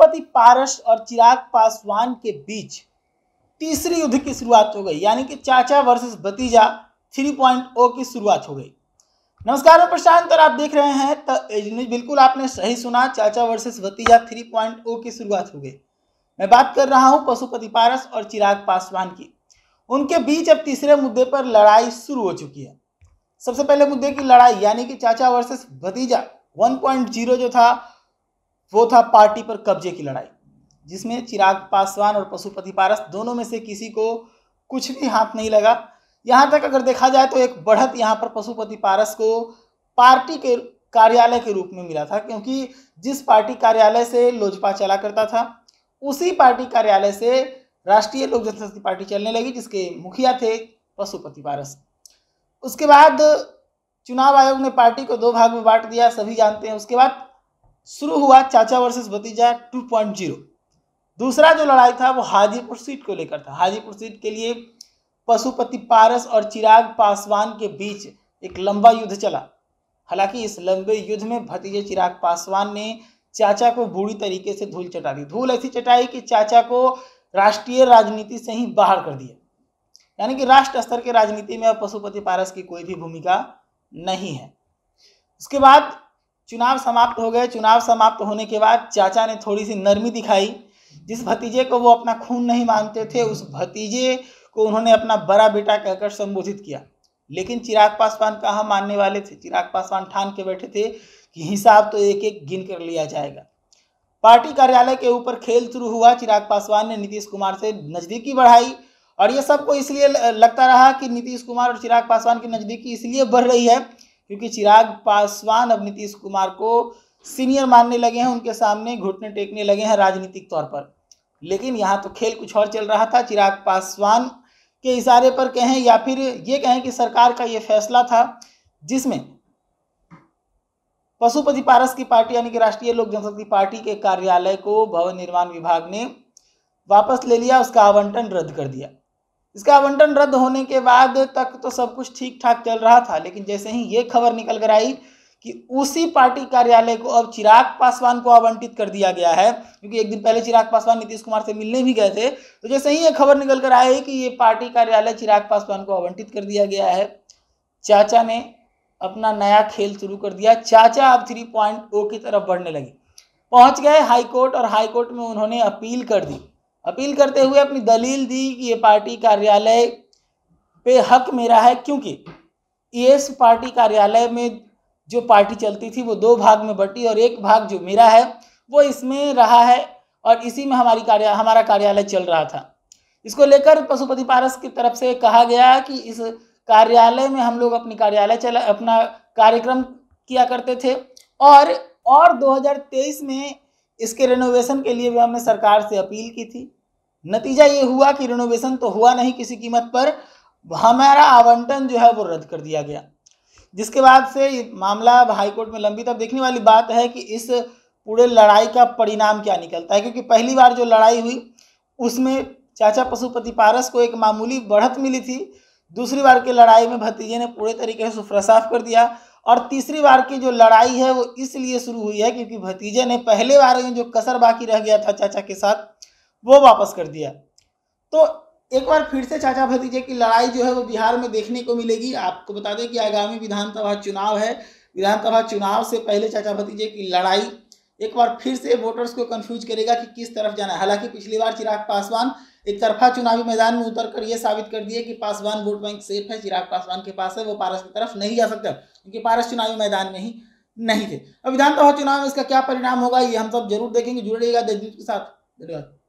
पशुपति पारस और चिराग पासवान के बीच तीसरी युद्ध की शुरुआत हो गई यानी कि चाचा वर्सेस भतीजा 3.0 की शुरुआत हो गई नमस्कार मैं प्रशांत और आप देख रहे हैं तो बिल्कुल आपने सही सुना चाचा वर्सेस भतीजा 3.0 की शुरुआत हो गई मैं बात कर रहा हूं पशुपति पारस और चिराग पासवान की उनके बीच अब तीसरे मुद्दे पर लड़ाई शुरू हो चुकी है सबसे पहले मुद्दे की लड़ाई यानी कि चाचा वर्सेस भतीजा 1.0 जो था वो था पार्टी पर कब्जे की लड़ाई जिसमें चिराग पासवान और पशुपति पारस दोनों में से किसी को कुछ भी हाथ नहीं लगा यहाँ तक अगर देखा जाए तो एक बढ़त यहाँ पर पशुपति पारस को पार्टी के कार्यालय के रूप में मिला था क्योंकि जिस पार्टी कार्यालय से लोजपा चला करता था उसी पार्टी कार्यालय से राष्ट्रीय लोक जनशक्ति पार्टी चलने लगी जिसके मुखिया थे पशुपति पारस उसके बाद चुनाव आयोग ने पार्टी को दो भाग में बांट दिया सभी जानते हैं उसके बाद शुरू हुआ चाचा वर्सेस भतीजा 2.0 दूसरा जो लड़ाई था वो हाजीपुर सीट को लेकर था हाजीपुर सीट के लिए पशुपति पारस और चिराग पासवान के बीच एक लंबा युद्ध चला हालांकि इस लंबे युद्ध में भतीजे चिराग पासवान ने चाचा को बुरी तरीके से धूल चटा दी धूल ऐसी चटाई कि चाचा को राष्ट्रीय राजनीति से ही बाहर कर दिया यानी कि राष्ट्र स्तर के राजनीति में अब पशुपति पारस की कोई भी भूमिका नहीं है उसके बाद चुनाव समाप्त हो गए चुनाव समाप्त होने के बाद चाचा ने थोड़ी सी नरमी दिखाई जिस भतीजे को वो अपना खून नहीं मानते थे उस भतीजे को उन्होंने अपना बड़ा बेटा कहकर संबोधित किया लेकिन चिराग पासवान कहाँ मानने वाले थे चिराग पासवान ठान के बैठे थे कि हिसाब तो एक एक गिन कर लिया जाएगा पार्टी कार्यालय के ऊपर खेल शुरू हुआ चिराग पासवान ने नीतीश कुमार से नज़दीकी बढ़ाई और ये सबको इसलिए लगता रहा कि नीतीश कुमार और चिराग पासवान की नज़दीकी इसलिए बढ़ रही है क्योंकि चिराग पासवान अब नीतीश कुमार को सीनियर मानने लगे हैं उनके सामने घुटने टेकने लगे हैं राजनीतिक तौर पर लेकिन यहाँ तो खेल कुछ और चल रहा था चिराग पासवान के इशारे पर कहें या फिर ये कहें कि सरकार का ये फैसला था जिसमें पशुपति पारस की पार्टी यानी कि राष्ट्रीय लोक जनशक्ति पार्टी के कार्यालय को भवन निर्माण विभाग ने वापस ले लिया उसका आवंटन रद्द कर दिया इसका आवंटन रद्द होने के बाद तक तो सब कुछ ठीक ठाक चल रहा था लेकिन जैसे ही ये खबर निकल कर आई कि उसी पार्टी कार्यालय को अब चिराग पासवान को आवंटित कर दिया गया है क्योंकि एक दिन पहले चिराग पासवान नीतीश कुमार से मिलने भी गए थे तो जैसे ही ये खबर निकल कर आई कि ये पार्टी कार्यालय चिराग पासवान को आवंटित कर दिया गया है चाचा ने अपना नया खेल शुरू कर दिया चाचा अब थ्री पॉइंट ओ की तरफ बढ़ने लगी पहुंच गए हाईकोर्ट और हाईकोर्ट में उन्होंने अपील कर दी अपील करते हुए अपनी दलील दी कि ये पार्टी कार्यालय पे हक मेरा है क्योंकि इस पार्टी कार्यालय में जो पार्टी चलती थी वो दो भाग में बटी और एक भाग जो मेरा है वो इसमें रहा है और इसी में हमारी कार्य हमारा कार्यालय चल रहा था इसको लेकर पशुपति पारस की तरफ से कहा गया कि इस कार्यालय में हम लोग अपनी कार्यालय चला अपना कार्यक्रम किया करते थे और और 2023 में इसके रिनोवेशन के लिए भी हमने सरकार से अपील की थी नतीजा ये हुआ कि रिनोवेशन तो हुआ नहीं किसी कीमत पर हमारा आवंटन जो है वो रद्द कर दिया गया जिसके बाद से मामला हाईकोर्ट में लंबी तब देखने वाली बात है कि इस पूरे लड़ाई का परिणाम क्या निकलता है क्योंकि पहली बार जो लड़ाई हुई उसमें चाचा पशुपति पारस को एक मामूली बढ़त मिली थी दूसरी बार की लड़ाई में भतीजे ने पूरे तरीके से साफ कर दिया और तीसरी बार की जो लड़ाई है वो इसलिए शुरू हुई है क्योंकि भतीजे ने पहले बार में जो कसर बाकी रह गया था चाचा के साथ वो वापस कर दिया तो एक बार फिर से चाचा भतीजे की लड़ाई जो है वो बिहार में देखने को मिलेगी आपको बता दें कि आगामी विधानसभा चुनाव है विधानसभा चुनाव से पहले चाचा भतीजे की लड़ाई एक बार फिर से वोटर्स को कंफ्यूज करेगा कि किस तरफ जाना है हालांकि पिछली बार चिराग पासवान एक तरफा चुनावी मैदान में उतर कर यह साबित कर दिए कि पासवान वोट बैंक सेफ है चिराग पासवान के पास है वो पारस की तरफ नहीं जा सकता क्योंकि पारस चुनावी मैदान में ही नहीं थे अब विधानसभा चुनाव में इसका क्या परिणाम होगा ये हम सब जरूर देखेंगे जुड़ेगा के साथ धन्यवाद